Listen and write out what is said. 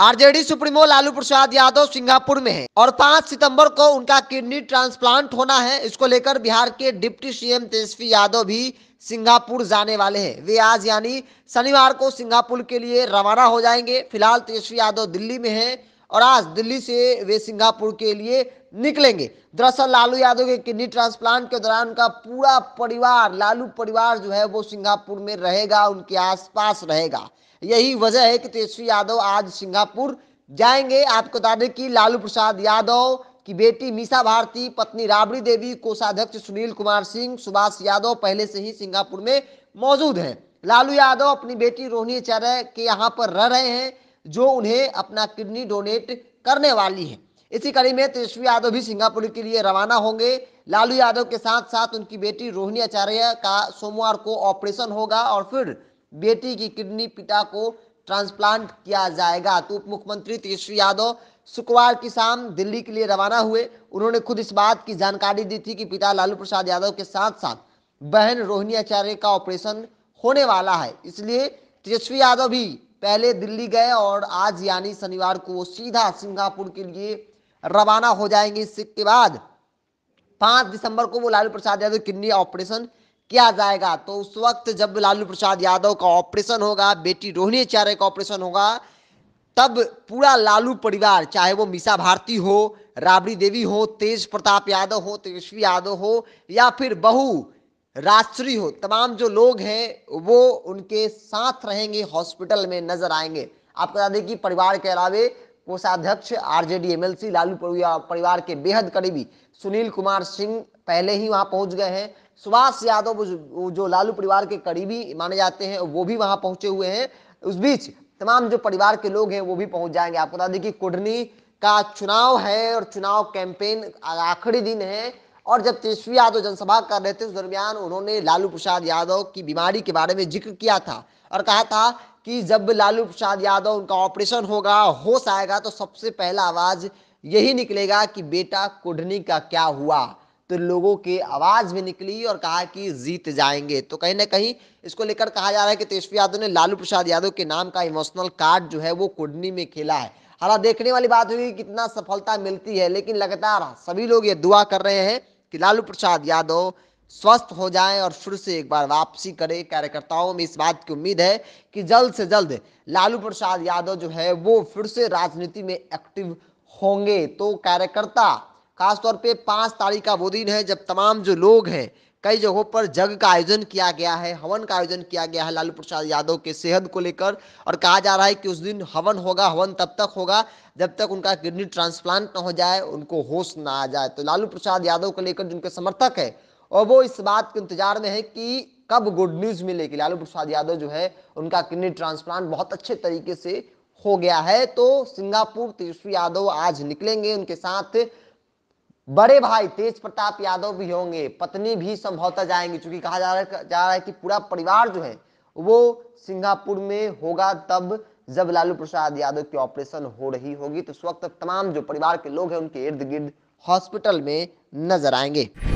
RJD supremo Lalu Prasad Yadav Singapore में हैं और 5 सितंबर को उनका किडनी ट्रांसप्लांट होना है इसको लेकर बिहार के डिप्टी सीएम तेजस्वी यादव भी सिंगापुर जाने वाले हैं वे आज यानी शनिवार को सिंगापुर के लिए रवाना हो जाएंगे फिलहाल तेजस्वी यादव दिल्ली में हैं और आज दिल्ली से वे सिंगापुर के लिए निकलेंगे दरअसल लालू यादव के किडनी ट्रांसप्लांट के दौरान उनका पूरा परिवार लालू परिवार जो है वो सिंगापुर में रहेगा उनके आसपास रहेगा यही वजह है कि तेजस्वी यादव आज सिंगापुर जाएंगे आपको बता दें कि लालू प्रसाद यादव की बेटी मीसा भारती पत्नी राबड़ी देवी कोषाध्यक्ष सुनील कुमार सिंह सुभाष यादव पहले से ही सिंगापुर में मौजूद है लालू यादव अपनी बेटी रोहिणी आचार्य के यहाँ पर रह रहे हैं जो उन्हें अपना किडनी डोनेट करने वाली है इसी कड़ी में तेजस्वी यादव भी सिंगापुर के लिए रवाना होंगे लालू यादव के साथ साथ उनकी बेटी रोहिणी आचार्य का सोमवार को ऑपरेशन होगा और फिर बेटी की किडनी पिता को ट्रांसप्लांट किया जाएगा तो उप मुख्यमंत्री तेजस्वी यादव शुक्रवार की शाम दिल्ली के लिए रवाना हुए उन्होंने खुद इस बात की जानकारी दी थी कि पिता लालू प्रसाद यादव के साथ साथ बहन रोहिणी आचार्य का ऑपरेशन होने वाला है इसलिए तेजस्वी यादव भी पहले दिल्ली गए और आज यानी शनिवार को वो सीधा सिंगापुर के लिए रवाना हो जाएंगे इस के बाद पांच दिसंबर को वो लालू प्रसाद यादव किडनी ऑपरेशन किया जाएगा तो उस वक्त जब लालू प्रसाद यादव का ऑपरेशन होगा बेटी रोहिणी आचार्य का ऑपरेशन होगा तब पूरा लालू परिवार चाहे वो मीसा भारती हो राबड़ी देवी हो तेज प्रताप यादव हो तेजस्वी यादव हो या फिर बहु राष्ट्रीय हो तमाम जो लोग हैं वो उनके साथ रहेंगे हॉस्पिटल में नजर आएंगे आपको बता दें कि परिवार के अलावे कोषाध्यक्ष आरजेडी एमएलसी लालू परिवार के बेहद करीबी सुनील कुमार सिंह पहले ही वहां पहुंच गए हैं सुभाष यादव जो लालू परिवार के करीबी माने जाते हैं वो भी वहां पहुंचे हुए हैं उस बीच तमाम जो परिवार के लोग हैं वो भी पहुंच जाएंगे आपको बता दें कि कुडनी का चुनाव है और चुनाव कैंपेन आखिरी दिन है और जब तेजस्वी यादव जनसभा कर रहे थे उस दरमियान उन्होंने लालू प्रसाद यादव की बीमारी के बारे में जिक्र किया था और कहा था कि जब लालू प्रसाद यादव उनका ऑपरेशन होगा होश आएगा तो सबसे पहला आवाज यही निकलेगा कि बेटा कुडनी का क्या हुआ तो लोगों के आवाज भी निकली और कहा कि जीत जाएंगे तो कहीं ना कहीं इसको लेकर कहा जा रहा है कि तेजस्वी यादव ने लालू प्रसाद यादव के नाम का इमोशनल कार्ड जो है वो कुडनी में खेला है हालांकि देखने वाली बात हुई कितना सफलता मिलती है लेकिन लगातार सभी लोग ये दुआ कर रहे हैं कि लालू प्रसाद यादव स्वस्थ हो जाएं और फिर से एक बार वापसी करें कार्यकर्ताओं में इस बात की उम्मीद है कि जल्द से जल्द लालू प्रसाद यादव जो है वो फिर से राजनीति में एक्टिव होंगे तो कार्यकर्ता खासतौर पे पाँच तारीख का वो दिन है जब तमाम जो लोग हैं कई जगहों पर जग का आयोजन किया गया है हवन का आयोजन किया गया है लालू प्रसाद यादव के सेहत को लेकर और कहा जा रहा है कि उस दिन हवन होगा हवन तब तक होगा जब तक उनका किडनी ट्रांसप्लांट ना हो जाए उनको होश ना आ जाए तो लालू प्रसाद यादव को लेकर जिनके समर्थक है और वो इस बात के इंतजार में है कि कब गुड न्यूज मिलेगी लालू प्रसाद यादव जो है उनका किडनी ट्रांसप्लांट बहुत अच्छे तरीके से हो गया है तो सिंगापुर तेजस्वी यादव आज निकलेंगे उनके साथ बड़े भाई तेज प्रताप यादव भी होंगे पत्नी भी संभवतः जाएंगे क्योंकि कहा जा रहा जा रहा है कि पूरा परिवार जो है वो सिंगापुर में होगा तब जब लालू प्रसाद यादव की ऑपरेशन हो रही होगी तो उस वक्त तमाम जो परिवार के लोग हैं उनके इर्द गिर्द हॉस्पिटल में नजर आएंगे